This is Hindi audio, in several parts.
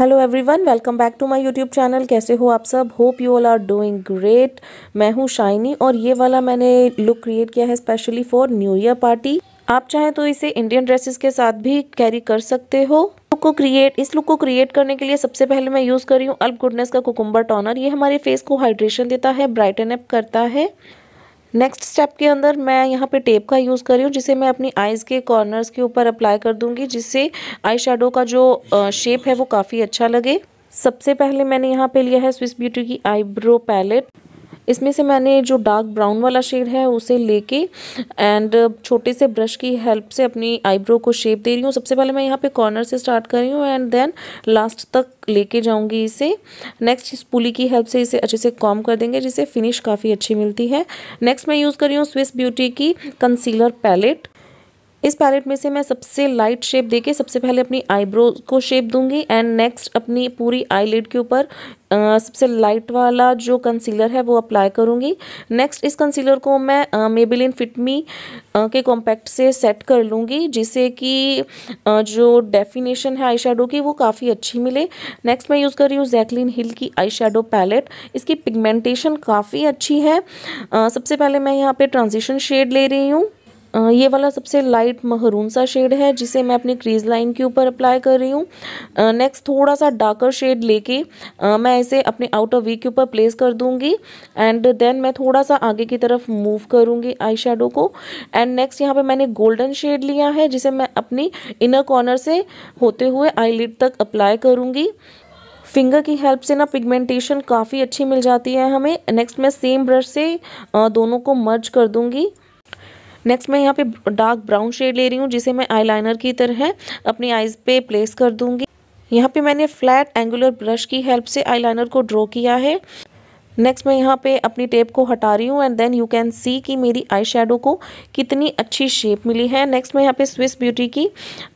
hello everyone welcome back to my YouTube channel कैसे हो आप सब hope you all are doing great मैं हूँ शाइनी और ये वाला मैंने लुक क्रिएट किया है specially for new year party आप चाहें तो इसे इंडियन ड्रेसेस के साथ भी कैरी कर सकते हो लुक को क्रिएट इस लुक को क्रिएट करने के लिए सबसे पहले मैं यूज़ कर रही हूँ अल्प गुडनेस का कुकुम्बर टॉनर ये हमारे फेस को हाइड्रेशन देता है ब्राइटन अप करता है नेक्स्ट स्टेप के अंदर मैं यहाँ पे टेप का यूज़ कर रही हूँ जिसे मैं अपनी आइज़ के कॉर्नर्स के ऊपर अप्लाई कर दूँगी जिससे आई शेडो का जो शेप है वो काफ़ी अच्छा लगे सबसे पहले मैंने यहाँ पे लिया है स्विस ब्यूटी की आईब्रो पैलेट इसमें से मैंने जो डार्क ब्राउन वाला शेड है उसे लेके एंड छोटे से ब्रश की हेल्प से अपनी आईब्रो को शेप दे रही हूँ सबसे पहले मैं यहाँ पे कॉर्नर से स्टार्ट कर रही हूँ एंड देन लास्ट तक लेके जाऊँगी इसे नेक्स्ट इस पुली की हेल्प से इसे अच्छे से कॉम कर देंगे जिससे फिनिश काफ़ी अच्छी मिलती है नेक्स्ट मैं यूज़ कर रही हूँ स्विस ब्यूटी की कंसीलर पैलेट इस पैलेट में से मैं सबसे लाइट शेप देके सबसे पहले अपनी आईब्रो को शेप दूंगी एंड नेक्स्ट अपनी पूरी आईलिड के ऊपर सबसे लाइट वाला जो कंसीलर है वो अप्लाई करूँगी नेक्स्ट इस कंसीलर को मैं इन फिटमी के कॉम्पैक्ट से सेट कर लूँगी जिससे कि जो डेफिनेशन है आई की वो काफ़ी अच्छी मिले नेक्स्ट मैं यूज़ कर रही हूँ जैकलिन हिल की आई पैलेट इसकी पिगमेंटेशन काफ़ी अच्छी है सबसे पहले मैं यहाँ पर ट्रांजिशन शेड ले रही हूँ ये वाला सबसे लाइट महरून सा शेड है जिसे मैं अपनी क्रीज लाइन के ऊपर अप्लाई कर रही हूँ नेक्स्ट थोड़ा सा डार्कर शेड लेके मैं इसे अपने आउटर वी के ऊपर प्लेस कर दूँगी एंड देन मैं थोड़ा सा आगे की तरफ मूव करूँगी आई को एंड नेक्स्ट यहाँ पर मैंने गोल्डन शेड लिया है जिसे मैं अपनी इनर कॉर्नर से होते हुए आई तक अप्लाई करूँगी फिंगर की हेल्प से ना पिगमेंटेशन काफ़ी अच्छी मिल जाती है हमें नेक्स्ट मैं सेम ब्रश से दोनों को मर्ज कर दूंगी नेक्स्ट मैं यहाँ पे डार्क ब्राउन शेड ले रही हूँ जिसे मैं आईलाइनर की तरह अपनी आइज़ पे प्लेस कर दूंगी यहाँ पे मैंने फ्लैट एंगुलर ब्रश की हेल्प से आईलाइनर को ड्रॉ किया है नेक्स्ट मैं यहाँ पे अपनी टेप को हटा रही हूँ and then you can see कि मेरी आई शेडो को कितनी अच्छी शेप मिली है नेक्स्ट मैं यहाँ पे स्विस ब्यूटी की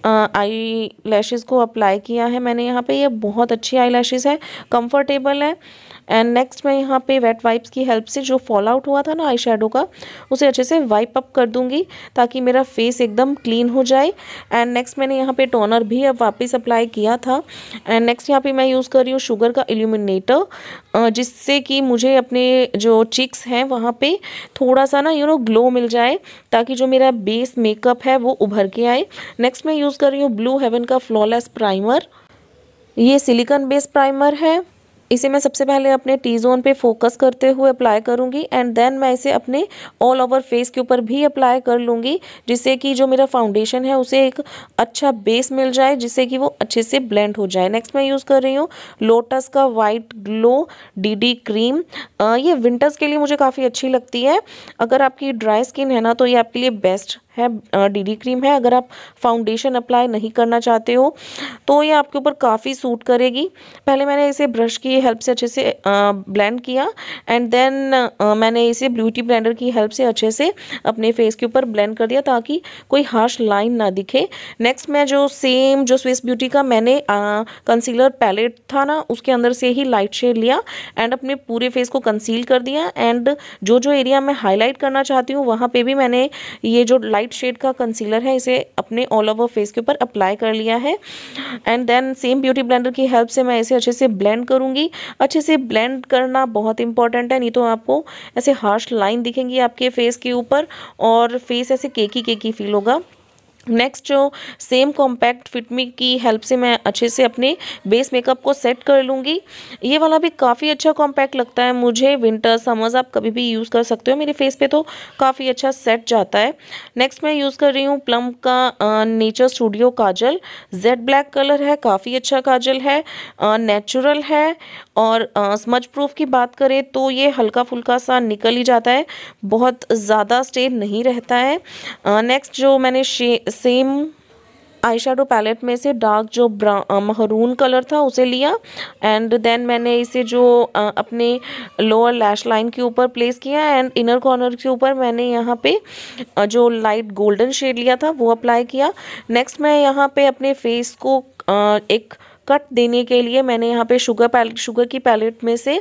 आई लैशेज़ को अप्लाई किया है मैंने यहाँ पे ये यह बहुत अच्छी आई लैशेज़ है कम्फर्टेबल है एंड नेक्स्ट मैं यहाँ पे वेट वाइप्स की हेल्प से जो फॉल आउट हुआ था ना आई शेडो का उसे अच्छे से वाइप अप कर दूँगी ताकि मेरा फेस एकदम क्लीन हो जाए एंड नेक्स्ट मैंने यहाँ पे टोनर भी अब वापस अप्लाई किया था एंड नेक्स्ट यहाँ पे मैं यूज़ कर रही हूँ शुगर का एल्यूमिनेटर जिससे कि मुझे अपने जो चिक्स हैं वहाँ पे थोड़ा सा ना यू नो ग्लो मिल जाए ताकि जो मेरा बेस मेकअप है वो उभर के आए नेक्स्ट मैं यूज़ कर रही हूँ ब्लू हेवन का फ्लॉलेस प्राइमर ये सिलिकन बेस प्राइमर है इसे मैं सबसे पहले अपने टी जोन पे फोकस करते हुए अप्लाई करूंगी एंड देन मैं इसे अपने ऑल ओवर फेस के ऊपर भी अप्लाई कर लूँगी जिससे कि जो मेरा फाउंडेशन है उसे एक अच्छा बेस मिल जाए जिससे कि वो अच्छे से ब्लेंड हो जाए नेक्स्ट मैं यूज़ कर रही हूँ लोटस का वाइट ग्लो डीडी क्रीम आ, ये विंटर्स के लिए मुझे काफ़ी अच्छी लगती है अगर आपकी ड्राई स्किन है ना तो ये आपके लिए बेस्ट है डीडी क्रीम है अगर आप फाउंडेशन अप्लाई नहीं करना चाहते हो तो ये आपके ऊपर काफ़ी सूट करेगी पहले मैंने इसे ब्रश की हेल्प से अच्छे से ब्लेंड किया एंड देन मैंने इसे ब्यूटी ब्लेंडर की हेल्प से अच्छे से अपने फेस के ऊपर ब्लेंड कर दिया ताकि कोई हार्श लाइन ना दिखे नेक्स्ट मैं जो सेम जो स्विस ब्यूटी का मैंने कंसीलर पैलेट था ना उसके अंदर से ही लाइट शेड लिया एंड अपने पूरे फेस को कंसील कर दिया एंड जो जो एरिया मैं हाईलाइट करना चाहती हूँ वहाँ पर भी मैंने ये जो लाइट लाइट शेड का कंसीलर है इसे अपने ऑल ओवर फेस के ऊपर अप्लाई कर लिया है and then same beauty blender की हेल्प से मैं इसे अच्छे से ब्लेंड करूँगी अच्छे से ब्लेंड करना बहुत इंपॉर्टेंट है नहीं तो आपको ऐसे हार्श लाइन दिखेंगी आपके फेस के ऊपर और फेस ऐसे केकी केकी फील होगा नेक्स्ट जो सेम कॉम्पैक्ट फिटमी की हेल्प से मैं अच्छे से अपने बेस मेकअप को सेट कर लूँगी ये वाला भी काफ़ी अच्छा कॉम्पैक्ट लगता है मुझे विंटर समर्स आप कभी भी यूज़ कर सकते हो मेरे फेस पे तो काफ़ी अच्छा सेट जाता है नेक्स्ट मैं यूज़ कर रही हूँ प्लम का nature studio kajal jet black colour है काफ़ी अच्छा काजल है नेचुरल है और स्मज प्रूफ की बात करें तो ये हल्का फुल्का सा निकल ही जाता है बहुत ज़्यादा स्टे नहीं रहता है नेक्स्ट जो मैंने शे सेम आई शेडो पैलेट में से डार्क जो महरून कलर था उसे लिया एंड देन मैंने इसे जो आ, अपने लोअर लैश लाइन के ऊपर प्लेस किया एंड इनर कॉर्नर के ऊपर मैंने यहाँ पे जो लाइट गोल्डन शेड लिया था वो अप्लाई किया नेक्स्ट मैं यहाँ पे अपने फेस को आ, एक कट देने के लिए मैंने यहाँ पे शुगर पैलेट शुगर की पैलेट में से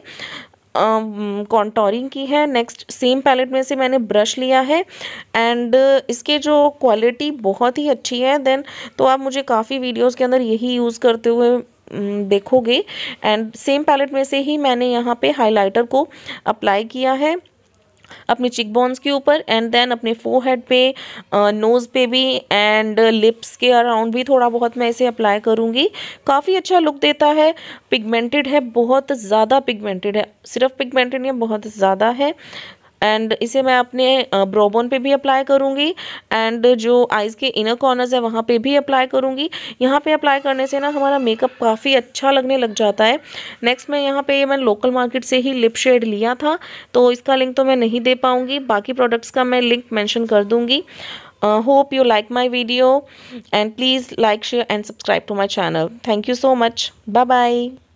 कॉन्टोरिंग की है नेक्स्ट सेम पैलेट में से मैंने ब्रश लिया है एंड इसके जो क्वालिटी बहुत ही अच्छी है देन तो आप मुझे काफ़ी वीडियोस के अंदर यही यूज़ करते हुए देखोगे एंड सेम पैलेट में से ही मैंने यहाँ पे हाइलाइटर को अप्लाई किया है अपने चिक बोन्स के ऊपर एंड देन अपने फोरहेड पे नोज़ पे भी एंड लिप्स के अराउंड भी थोड़ा बहुत मैं इसे अप्लाई करूँगी काफ़ी अच्छा लुक देता है पिगमेंटेड है बहुत ज़्यादा पिगमेंटेड है सिर्फ पिगमेंटेड नहीं बहुत ज़्यादा है एंड इसे मैं अपने ब्रोबोन पे भी अप्लाई करूँगी एंड जो आइज़ के इनर कॉर्नर्स है वहाँ पे भी अप्लाई करूँगी यहाँ पे अप्लाई करने से ना हमारा मेकअप काफ़ी अच्छा लगने लग जाता है नेक्स्ट मैं यहाँ पे मैं लोकल मार्केट से ही लिप शेड लिया था तो इसका लिंक तो मैं नहीं दे पाऊँगी बाकी प्रोडक्ट्स का मैं लिंक मैंशन कर दूँगी hope you like my video and please like share and subscribe to my channel thank you so much bye bye